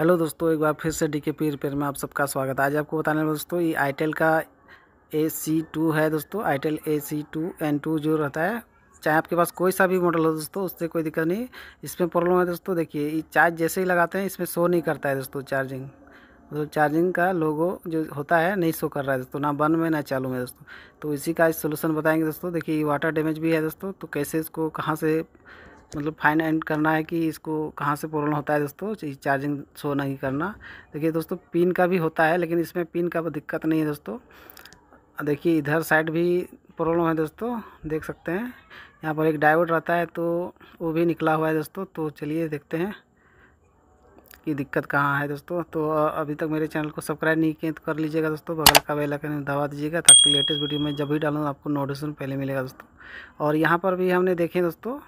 hello दोस्तों एक बार फिर से डी के पी रिपेयर में आप सबका स्वागत है आज आपको बताने वाले दोस्तों ये आईटेल का ए सी टू है दोस्तों itel A C two N two जो रहता है चाहे आपके पास कोई सा भी मॉडल हो दोस्तों उससे कोई दिक्कत नहीं इसमें प्रॉब्लम है दोस्तों देखिए ये चार्ज जैसे ही लगाते हैं इसमें शो नहीं करता है दोस्तों चार्जिंग मतलब चार्जिंग का लोगो जो होता है नहीं शो कर रहा है दोस्तों ना बन में ना चालू में दोस्तों तो इसी का सोल्यूशन बताएंगे दोस्तों देखिए वाटर डैमेज भी है दोस्तों तो कैसे इसको कहाँ से मतलब फाइन एंड करना है कि इसको कहाँ से प्रॉब्लम होता है दोस्तों चार्जिंग शो नहीं करना देखिए दोस्तों पिन का भी होता है लेकिन इसमें पिन का दिक्कत नहीं है दोस्तों देखिए इधर साइड भी प्रॉब्लम है दोस्तों देख सकते हैं यहाँ पर एक डायोड रहता है तो वो भी निकला हुआ है दोस्तों तो चलिए देखते हैं कि दिक्कत कहाँ है दोस्तों तो अभी तक मेरे चैनल को सब्सक्राइब नहीं किए तो कर लीजिएगा दोस्तों बगल का बेल आइकन दबा दीजिएगा ताकि लेटेस्ट वीडियो में जब भी डालूँ आपको नोटिफिकेशन पहले मिलेगा दोस्तों और यहाँ पर भी हमने देखे दोस्तों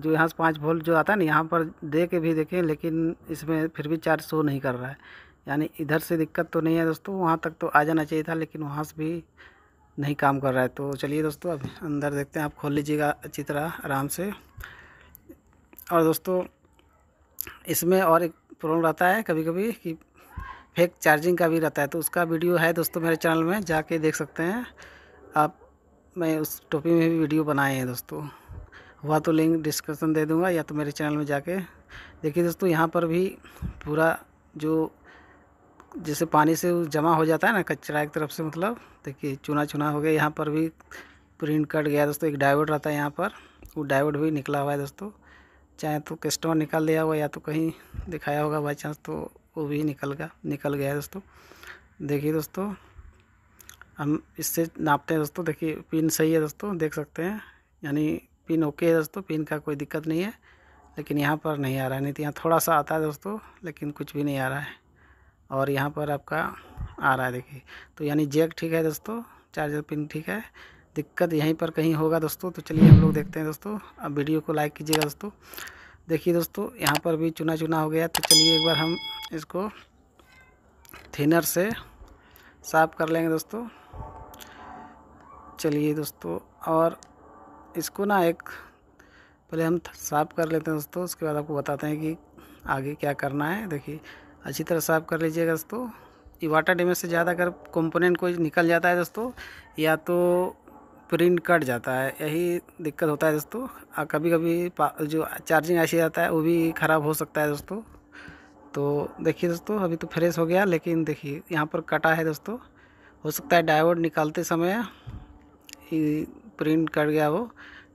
जो यहाँ से पाँच वोल्ट जो आता है ना यहाँ पर दे के भी देखें लेकिन इसमें फिर भी चार्ज शो नहीं कर रहा है यानी इधर से दिक्कत तो नहीं है दोस्तों वहाँ तक तो आ जाना चाहिए था लेकिन वहाँ से भी नहीं काम कर रहा है तो चलिए दोस्तों अब अंदर देखते हैं आप खोल लीजिएगा अच्छी तरह आराम से और दोस्तों इसमें और एक प्रॉब्लम रहता है कभी कभी कि फेक चार्जिंग का भी रहता है तो उसका वीडियो है दोस्तों मेरे चैनल में जाके देख सकते हैं आप मैं उस टॉपिक में भी वीडियो बनाए हैं दोस्तों हुआ तो लिंक डिस्क्रिप्शन दे दूँगा या तो मेरे चैनल में जाके देखिए दोस्तों यहाँ पर भी पूरा जो जैसे पानी से जमा हो जाता है ना कचरा एक तरफ से मतलब देखिए चूना चूना हो गया यहाँ पर भी प्रिंट कट गया दोस्तों एक डाइवर्ट रहता है यहाँ पर वो डाइवर्ट भी निकला हुआ है दोस्तों चाहे तो कस्टमर निकाल दिया हुआ या तो कहीं दिखाया होगा बाई चांस तो वो भी निकल गया निकल गया दोस्तों देखिए दोस्तों हम इससे नापते हैं दोस्तों देखिए पिन सही है दोस्तों देख सकते हैं यानी पिन ओके है दोस्तों पिन का कोई दिक्कत नहीं है लेकिन यहाँ पर नहीं आ रहा है नहीं तो यहाँ थोड़ा सा आता है दोस्तों लेकिन कुछ भी नहीं आ रहा है और यहाँ पर आपका आ रहा है देखिए तो यानी जैक ठीक है दोस्तों चार्जर पिन ठीक है दिक्कत यहीं पर कहीं होगा दोस्तों तो चलिए हम लोग देखते हैं दोस्तों अब वीडियो को लाइक कीजिएगा दोस्तों देखिए दोस्तों यहाँ पर भी चुना चुना हो गया तो चलिए एक बार हम इसको थिनर से साफ कर लेंगे दोस्तों चलिए दोस्तों और इसको ना एक पहले हम साफ़ कर लेते हैं दोस्तों उसके बाद आपको बताते हैं कि आगे क्या करना है देखिए अच्छी तरह साफ़ कर लीजिएगा दोस्तों ये वाटर डैमेज से ज़्यादा अगर कंपोनेंट कोई निकल जाता है दोस्तों या तो प्रिंट कट जाता है यही दिक्कत होता है दोस्तों कभी कभी जो चार्जिंग ऐसी आता है वो भी ख़राब हो सकता है दोस्तों तो देखिए दोस्तों अभी तो फ्रेश हो गया लेकिन देखिए यहाँ पर कटा है दोस्तों हो सकता है डायवर्ट निकालते समय प्रिंट कर गया वो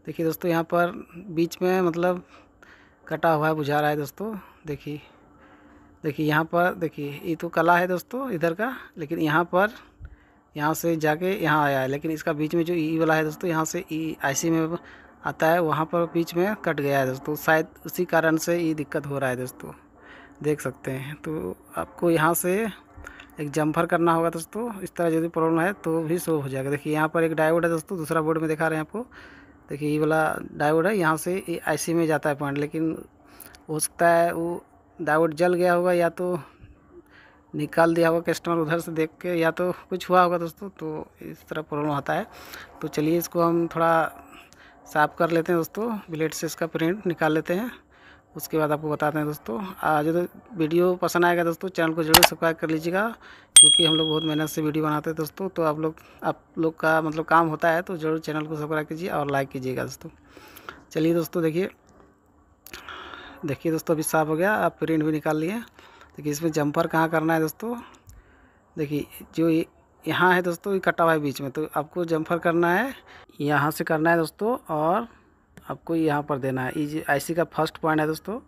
देखिए दोस्तों यहाँ पर बीच में मतलब कटा हुआ है बुझा रहा है दोस्तों देखिए देखिए यहाँ पर देखिए ये तो कला है दोस्तों इधर का लेकिन यहाँ पर यहाँ से जाके यहाँ आया है लेकिन इसका बीच में जो ई वाला है दोस्तों यहाँ से ई आईसी में आता है वहाँ पर बीच में कट गया है दोस्तों शायद उसी कारण से ये दिक्कत हो रहा है दोस्तों देख सकते हैं तो आपको यहाँ से एक जम्फर करना होगा दोस्तों इस तरह यदि प्रॉब्लम है तो भी सोल्व हो जाएगा देखिए यहाँ पर एक डायोड है दोस्तों दूसरा बोर्ड में दिखा रहे हैं आपको देखिए ये वाला डायोड है यहाँ से आईसी में जाता है पॉइंट लेकिन हो सकता है वो डायोड जल गया होगा या तो निकाल दिया होगा कस्टमर उधर से देख के या तो कुछ हुआ होगा दोस्तों तो इस तरह प्रॉब्लम होता है तो चलिए इसको हम थोड़ा साफ़ कर लेते हैं दोस्तों ब्लेड से इसका प्रिंट निकाल लेते हैं उसके बाद आपको बताते हैं दोस्तों आज तो वीडियो पसंद आएगा दोस्तों चैनल को जरूर सब्सक्राइब कर लीजिएगा क्योंकि हम लोग बहुत मेहनत से वीडियो बनाते हैं दोस्तों तो आप लोग आप लोग का मतलब काम होता है तो जरूर चैनल को सब्सक्राइब कीजिए और लाइक कीजिएगा दोस्तों चलिए दोस्तों देखिए देखिए दोस्तों अभी साफ हो गया आप प्रिंट भी निकाल लिए देखिए इसमें जंपर कहाँ करना है दोस्तों देखिए जो यहाँ है दोस्तों ये कटा हुआ है बीच में तो आपको जंपर करना है यहाँ से करना है दोस्तों और आपको यहाँ पर देना है आईसी का फर्स्ट पॉइंट है दोस्तों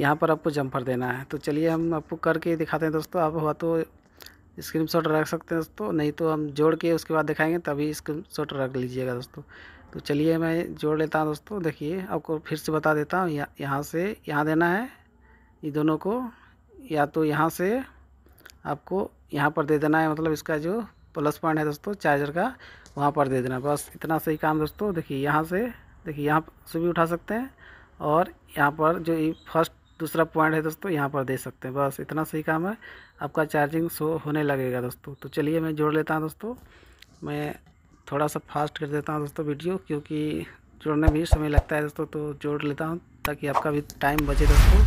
यहाँ पर आपको जंपर देना है तो चलिए हम आपको करके दिखाते हैं दोस्तों आप हुआ तो स्क्रीन शॉट रख सकते हैं दोस्तों नहीं तो हम जोड़ के उसके बाद दिखाएंगे तभी स्क्रीन शॉट रख लीजिएगा दोस्तों तो चलिए मैं जोड़ लेता हूँ दोस्तों देखिए आपको फिर से बता देता हूँ यह, यहाँ से यहाँ देना है ये दोनों को या तो यहाँ से आपको यहाँ पर दे देना है मतलब इसका जो प्लस पॉइंट है दोस्तों चार्जर का वहाँ पर दे देना बस इतना सही काम दोस्तों देखिए यहाँ से देखिए यहाँ से भी उठा सकते हैं और यहाँ पर जो फर्स्ट दूसरा पॉइंट है दोस्तों यहाँ पर दे सकते हैं बस इतना सही काम है आपका चार्जिंग शो होने लगेगा दोस्तों तो चलिए मैं जोड़ लेता हूँ दोस्तों मैं थोड़ा सा फास्ट कर देता हूँ दोस्तों वीडियो क्योंकि जोड़ने में समय लगता है दोस्तों तो जोड़ लेता हूँ ताकि आपका भी टाइम बचे दोस्तों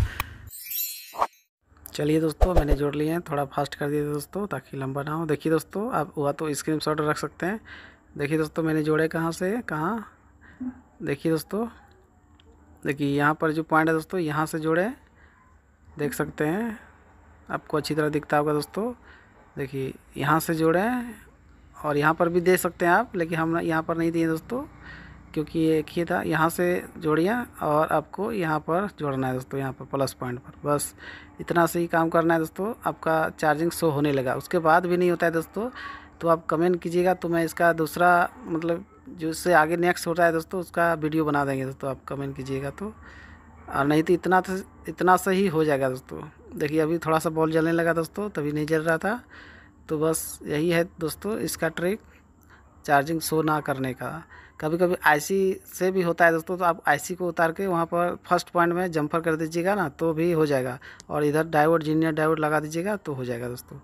चलिए दोस्तों मैंने जोड़ लिए हैं थोड़ा फास्ट कर दिया दोस्तों ताकि लंबा ना हो देखिए दोस्तों आप हुआ तो स्क्रीन रख सकते हैं देखिए दोस्तों मैंने जोड़े कहाँ से कहाँ देखिए दोस्तों देखिए यहाँ पर जो पॉइंट है दोस्तों यहाँ से जुड़े देख सकते हैं आपको अच्छी तरह दिखता होगा दोस्तों देखिए यहाँ से हैं और यहाँ पर भी दे सकते हैं आप लेकिन हम यहाँ पर नहीं दिए दोस्तों क्योंकि ये एक ही था यहाँ से जोड़िए और आपको यहाँ पर जोड़ना है दोस्तों यहाँ पर प्लस पॉइंट पर बस इतना से ही काम करना है दोस्तों आपका चार्जिंग शो होने लगा उसके बाद भी नहीं होता है दोस्तों तो आप कमेंट कीजिएगा तो मैं इसका दूसरा मतलब जो इससे आगे नेक्स्ट हो रहा है दोस्तों उसका वीडियो बना देंगे दोस्तों आप कमेंट कीजिएगा तो और नहीं तो इतना तो इतना से ही हो जाएगा दोस्तों देखिए अभी थोड़ा सा बॉल जलने लगा दोस्तों तभी नहीं जल रहा था तो बस यही है दोस्तों इसका ट्रिक चार्जिंग शो ना करने का कभी कभी आईसी से भी होता है दोस्तों तो आप आईसी को उतार के वहाँ पर फर्स्ट पॉइंट में जंपर कर दीजिएगा ना तो भी हो जाएगा और इधर डाइवर्ट जीनियर डाइवर्ट लगा दीजिएगा तो हो जाएगा दोस्तों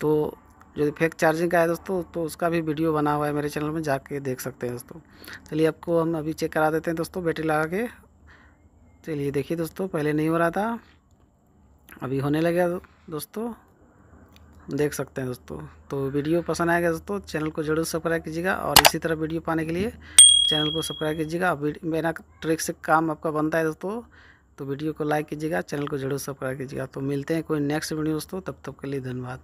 तो जो फेक चार्जिंग का है दोस्तों तो उसका भी वीडियो बना हुआ है मेरे चैनल में जाके देख सकते हैं दोस्तों चलिए आपको हम अभी चेक करा देते हैं दोस्तों बैटरी लगा के चलिए देखिए दोस्तों पहले नहीं हो रहा था अभी होने लगे दोस्तों देख सकते हैं दोस्तों तो वीडियो पसंद आएगा दोस्तों चैनल को जरूर सब्सक्राइब कीजिएगा और इसी तरह वीडियो पाने के लिए चैनल को सब्सक्राइब कीजिएगा मेरा ट्रिक से काम आपका बनता है दोस्तों तो वीडियो को लाइक कीजिएगा चैनल को जरूर सब्सक्राइब कीजिएगा तो मिलते हैं कोई नेक्स्ट वीडियो दोस्तों तब तक के लिए धन्यवाद